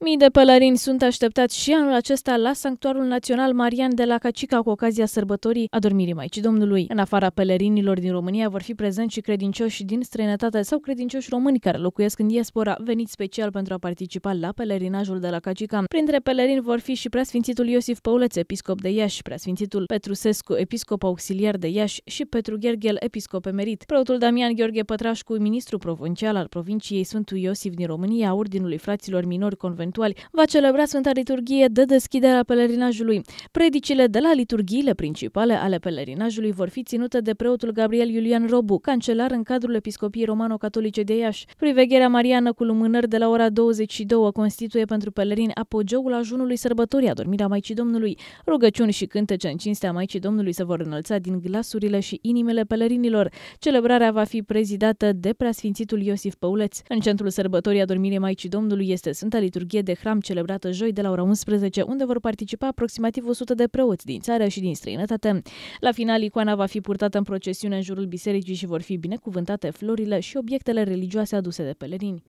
Mii de pălărini sunt așteptați și anul acesta la Sanctuarul Național Marian de la Cacica cu ocazia sărbătorii adormirii Maicii Domnului. În afara pălărinilor din România vor fi prezenți și credincioși din străinătate sau credincioși români care locuiesc în diaspora, venit special pentru a participa la pelerinajul de la Cacica. Printre pelerini vor fi și preasfințitul Iosif Păuleț, episcop de Iași, preasfințitul Petru Sescu, episcop auxiliar de Iași și Petru Gherghel, episcop emerit. Preotul Damian Gheorghe Pătrașcu, ministru provincial al provinciei Sfântul Iosif din România, Ordinului Fraților Minori Conveniți eventuali, va celebra Sfânta Liturghie de deschidere a pelerinajului. Predicile de la liturghiile principale ale pelerinajului vor fi ținute de preotul Gabriel Iulian Robu, cancelar în cadrul Episcopiei Romano-Catolice de Iași. Privegherea mariană cu lumânări de la ora 22 constituie pentru pelerini apogeul ajunului sărbătorii adormirea Maicii Domnului. Rugăciuni și cântece în cinstea Maicii Domnului se vor înălța din glasurile și inimile pelerinilor. Celebrarea va fi prezidată de preasfințitul Iosif Păuleț. În centrul sărbătorii adormirii Maicii Domnului este Sfânta Liturghie liturghie de hram celebrată joi de la ora 11, unde vor participa aproximativ 100 de preoți din țară și din străinătate. La final, icoana va fi purtată în procesiune în jurul bisericii și vor fi binecuvântate florile și obiectele religioase aduse de pelerini.